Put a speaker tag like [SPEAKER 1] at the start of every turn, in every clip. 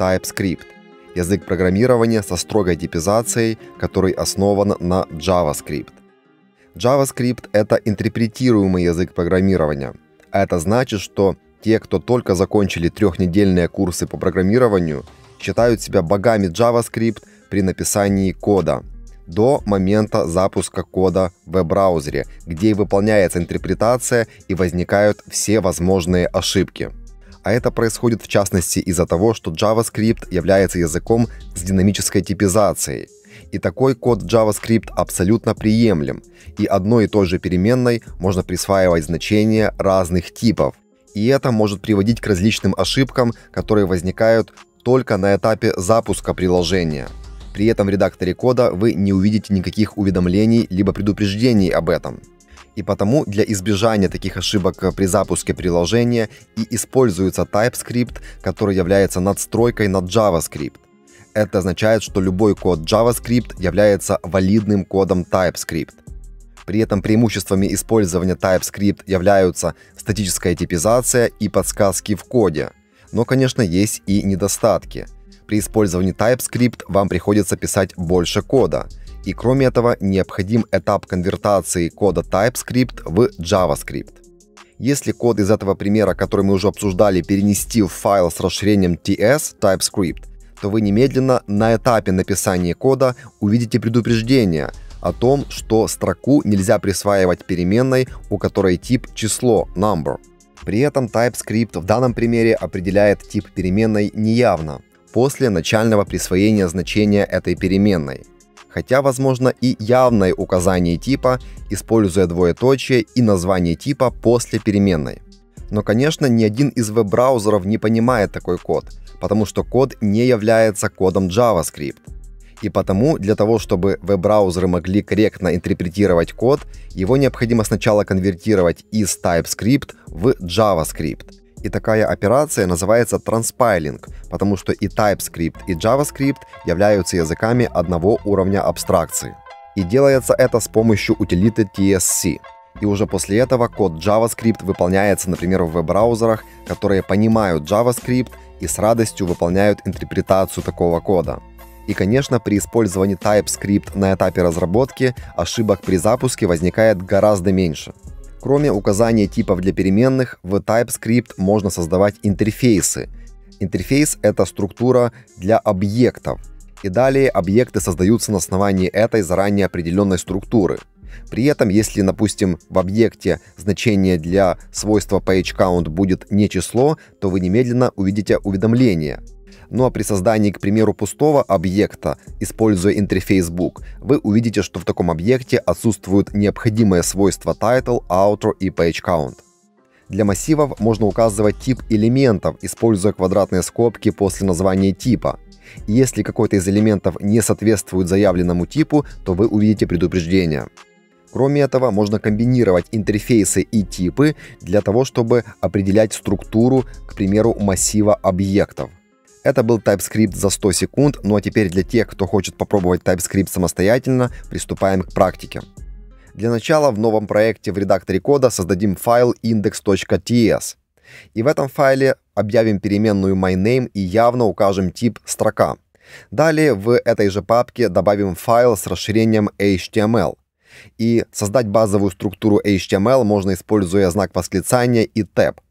[SPEAKER 1] TypeScript, язык программирования со строгой типизацией, который основан на JavaScript. JavaScript — это интерпретируемый язык программирования. А это значит, что те, кто только закончили трехнедельные курсы по программированию, считают себя богами JavaScript при написании кода до момента запуска кода в веб-браузере, где выполняется интерпретация и возникают все возможные ошибки а это происходит в частности из-за того, что JavaScript является языком с динамической типизацией. И такой код JavaScript абсолютно приемлем, и одной и той же переменной можно присваивать значения разных типов. И это может приводить к различным ошибкам, которые возникают только на этапе запуска приложения. При этом в редакторе кода вы не увидите никаких уведомлений либо предупреждений об этом. И потому для избежания таких ошибок э, при запуске приложения и используется TypeScript, который является надстройкой над JavaScript. Это означает, что любой код JavaScript является валидным кодом TypeScript. При этом преимуществами использования TypeScript являются статическая типизация и подсказки в коде. Но, конечно, есть и недостатки. При использовании TypeScript вам приходится писать больше кода – и кроме этого, необходим этап конвертации кода TypeScript в JavaScript. Если код из этого примера, который мы уже обсуждали, перенести в файл с расширением ts TypeScript, то вы немедленно на этапе написания кода увидите предупреждение о том, что строку нельзя присваивать переменной, у которой тип число number. При этом TypeScript в данном примере определяет тип переменной неявно, после начального присвоения значения этой переменной хотя возможно и явное указание типа, используя двоеточие и название типа после переменной. Но, конечно, ни один из веб-браузеров не понимает такой код, потому что код не является кодом JavaScript. И потому, для того, чтобы веб-браузеры могли корректно интерпретировать код, его необходимо сначала конвертировать из TypeScript в JavaScript – и такая операция называется транспайлинг, потому что и TypeScript, и JavaScript являются языками одного уровня абстракции. И делается это с помощью утилиты TSC. И уже после этого код JavaScript выполняется, например, в веб-браузерах, которые понимают JavaScript и с радостью выполняют интерпретацию такого кода. И, конечно, при использовании TypeScript на этапе разработки ошибок при запуске возникает гораздо меньше. Кроме указания типов для переменных, в TypeScript можно создавать интерфейсы. Интерфейс — это структура для объектов. И далее объекты создаются на основании этой заранее определенной структуры. При этом, если, допустим, в объекте значение для свойства PageCount будет не число, то вы немедленно увидите уведомление — ну а при создании, к примеру, пустого объекта, используя интерфейс Book, вы увидите, что в таком объекте отсутствуют необходимые свойства Title, Author и Page Count. Для массивов можно указывать тип элементов, используя квадратные скобки после названия типа. если какой-то из элементов не соответствует заявленному типу, то вы увидите предупреждение. Кроме этого, можно комбинировать интерфейсы и типы для того, чтобы определять структуру, к примеру, массива объектов. Это был TypeScript за 100 секунд, ну а теперь для тех, кто хочет попробовать TypeScript самостоятельно, приступаем к практике. Для начала в новом проекте в редакторе кода создадим файл index.ts. И в этом файле объявим переменную myName и явно укажем тип строка. Далее в этой же папке добавим файл с расширением HTML. И создать базовую структуру HTML можно, используя знак восклицания и tab —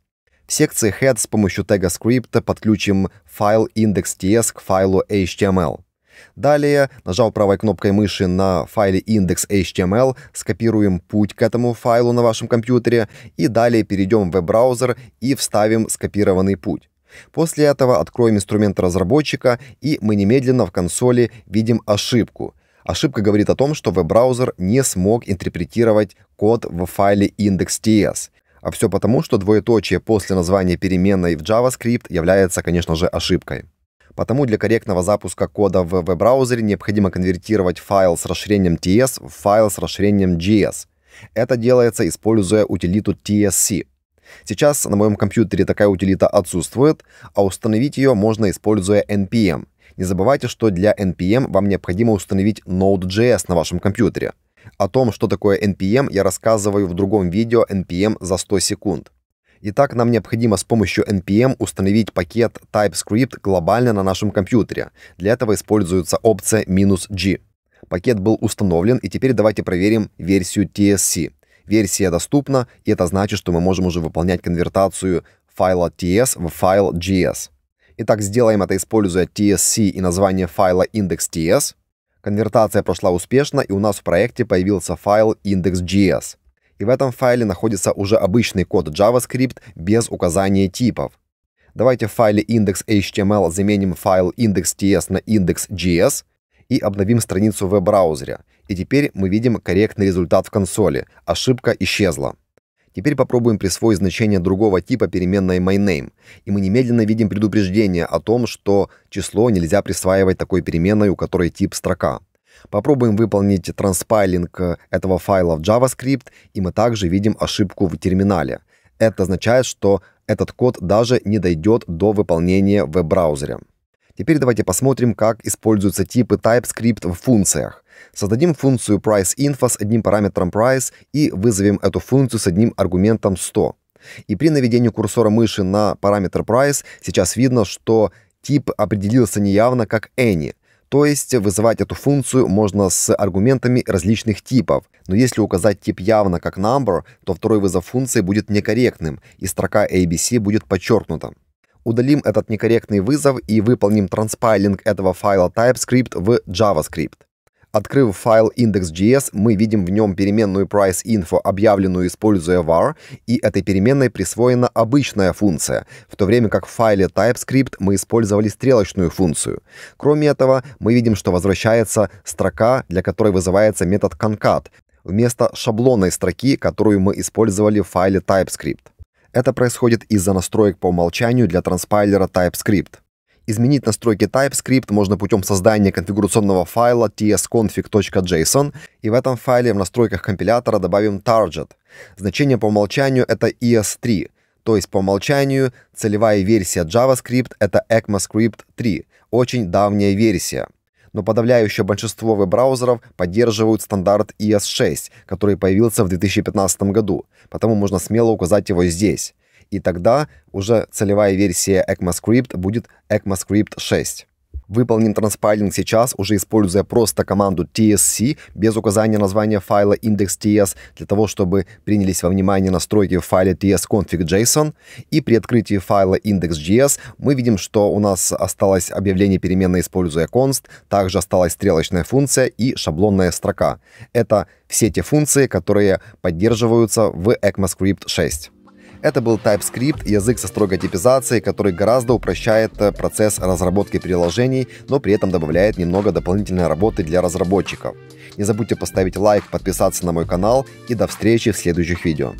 [SPEAKER 1] в секции head с помощью тега скрипта подключим файл index.ts к файлу HTML. Далее, нажав правой кнопкой мыши на файле index.html, скопируем путь к этому файлу на вашем компьютере и далее перейдем в веб-браузер и вставим скопированный путь. После этого откроем инструмент разработчика, и мы немедленно в консоли видим ошибку. Ошибка говорит о том, что веб-браузер не смог интерпретировать код в файле index.ts, а все потому, что двоеточие после названия переменной в JavaScript является, конечно же, ошибкой. Потому для корректного запуска кода в веб-браузере необходимо конвертировать файл с расширением TS в файл с расширением GS. Это делается, используя утилиту TSC. Сейчас на моем компьютере такая утилита отсутствует, а установить ее можно, используя NPM. Не забывайте, что для NPM вам необходимо установить Node.js на вашем компьютере – о том, что такое NPM, я рассказываю в другом видео NPM за 100 секунд. Итак, нам необходимо с помощью NPM установить пакет TypeScript глобально на нашем компьютере. Для этого используется опция "-g". Пакет был установлен, и теперь давайте проверим версию TSC. Версия доступна, и это значит, что мы можем уже выполнять конвертацию файла TS в файл GS. Итак, сделаем это, используя TSC и название файла index.ts. Конвертация прошла успешно, и у нас в проекте появился файл index.js. И в этом файле находится уже обычный код JavaScript без указания типов. Давайте в файле index.html заменим файл index.ts на index.js и обновим страницу в веб-браузере. И теперь мы видим корректный результат в консоли. Ошибка исчезла. Теперь попробуем присвоить значение другого типа переменной myName, и мы немедленно видим предупреждение о том, что число нельзя присваивать такой переменной, у которой тип строка. Попробуем выполнить транспайлинг э, этого файла в JavaScript, и мы также видим ошибку в терминале. Это означает, что этот код даже не дойдет до выполнения в веб-браузере. Теперь давайте посмотрим, как используются типы TypeScript в функциях. Создадим функцию priceInfo с одним параметром price и вызовем эту функцию с одним аргументом 100. И при наведении курсора мыши на параметр price сейчас видно, что тип определился неявно как any. То есть вызывать эту функцию можно с аргументами различных типов. Но если указать тип явно как number, то второй вызов функции будет некорректным, и строка ABC будет подчеркнута. Удалим этот некорректный вызов и выполним транспайлинг этого файла TypeScript в JavaScript. Открыв файл index.js, мы видим в нем переменную price.info, объявленную используя var, и этой переменной присвоена обычная функция, в то время как в файле TypeScript мы использовали стрелочную функцию. Кроме этого, мы видим, что возвращается строка, для которой вызывается метод concat, вместо шаблонной строки, которую мы использовали в файле TypeScript. Это происходит из-за настроек по умолчанию для транспайлера TypeScript. Изменить настройки TypeScript можно путем создания конфигурационного файла tsconfig.json, и в этом файле в настройках компилятора добавим target. Значение по умолчанию это ES3, то есть по умолчанию целевая версия JavaScript это ECMAScript 3, очень давняя версия. Но подавляющее большинство веб-браузеров поддерживают стандарт ES6, который появился в 2015 году, потому можно смело указать его здесь и тогда уже целевая версия ECMAScript будет ECMAScript 6. Выполним транспайлинг сейчас, уже используя просто команду tsc без указания названия файла index.ts для того, чтобы принялись во внимание настройки в файле tsconfig.json. И при открытии файла index.js мы видим, что у нас осталось объявление переменной, используя const, также осталась стрелочная функция и шаблонная строка. Это все те функции, которые поддерживаются в ECMAScript 6. Это был TypeScript, язык со строгой типизацией, который гораздо упрощает э, процесс разработки приложений, но при этом добавляет немного дополнительной работы для разработчиков. Не забудьте поставить лайк, подписаться на мой канал и до встречи в следующих видео.